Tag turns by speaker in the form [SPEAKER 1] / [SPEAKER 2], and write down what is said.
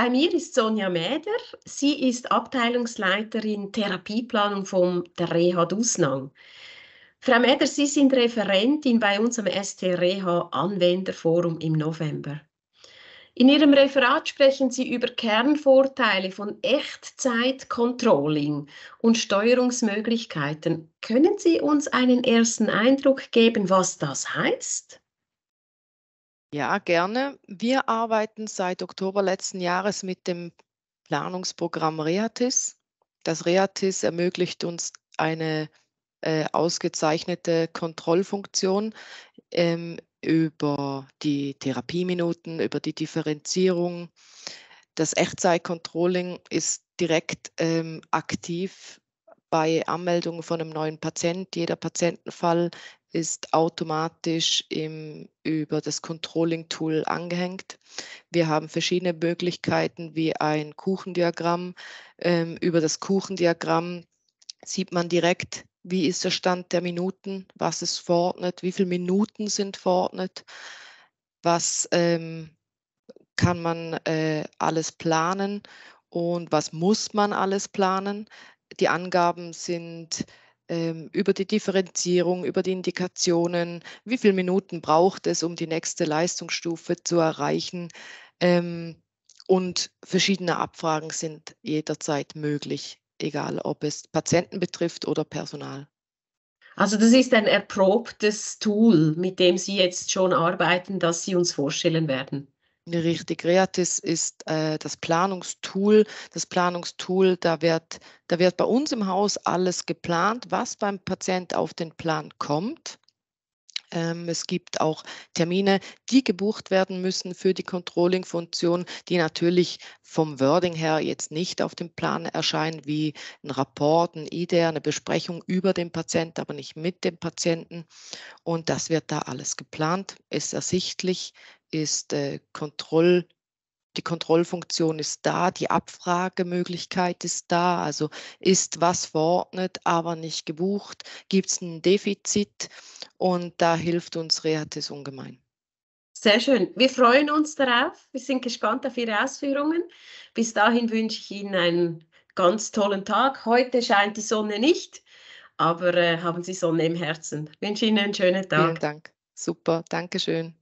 [SPEAKER 1] Bei mir ist Sonja Mäder. Sie ist Abteilungsleiterin Therapieplanung vom der Reha Dusnang. Frau Mäder, Sie sind Referentin bei unserem am Anwenderforum im November. In Ihrem Referat sprechen Sie über Kernvorteile von Echtzeit-Controlling und Steuerungsmöglichkeiten. Können Sie uns einen ersten Eindruck geben, was das heißt?
[SPEAKER 2] Ja, gerne. Wir arbeiten seit Oktober letzten Jahres mit dem Planungsprogramm Reatis. Das Reatis ermöglicht uns eine äh, ausgezeichnete Kontrollfunktion ähm, über die Therapieminuten, über die Differenzierung. Das Echtzeitcontrolling ist direkt ähm, aktiv bei Anmeldung von einem neuen Patient. Jeder Patientenfall ist automatisch im, über das Controlling-Tool angehängt. Wir haben verschiedene Möglichkeiten wie ein Kuchendiagramm. Ähm, über das Kuchendiagramm sieht man direkt, wie ist der Stand der Minuten, was ist verordnet, wie viele Minuten sind verordnet, was ähm, kann man äh, alles planen und was muss man alles planen. Die Angaben sind ähm, über die Differenzierung, über die Indikationen, wie viele Minuten braucht es, um die nächste Leistungsstufe zu erreichen. Ähm, und verschiedene Abfragen sind jederzeit möglich, egal ob es Patienten
[SPEAKER 1] betrifft oder
[SPEAKER 2] Personal.
[SPEAKER 1] Also das ist ein erprobtes Tool, mit dem Sie jetzt schon arbeiten, das Sie uns vorstellen werden. Richtig, Reatis ist äh, das Planungstool. Das Planungstool, da wird, da wird bei uns
[SPEAKER 2] im Haus alles geplant, was beim Patient auf den Plan kommt. Ähm, es gibt auch Termine, die gebucht werden müssen für die Controlling-Funktion, die natürlich vom Wording her jetzt nicht auf dem Plan erscheinen, wie ein Rapport, ein IDER, eine Besprechung über den Patienten, aber nicht mit dem Patienten. Und das wird da alles geplant, ist ersichtlich, ist äh, Kontroll die Kontrollfunktion ist da, die Abfragemöglichkeit ist da, also ist was verordnet, aber nicht gebucht, gibt es ein Defizit und da
[SPEAKER 1] hilft uns Rehatis ungemein. Sehr schön. Wir freuen uns darauf. Wir sind gespannt auf Ihre Ausführungen. Bis dahin wünsche ich Ihnen einen ganz tollen Tag. Heute scheint die Sonne nicht, aber äh, haben Sie Sonne im Herzen. Ich wünsche Ihnen einen schönen Tag. Vielen
[SPEAKER 2] Dank. Super. Dankeschön.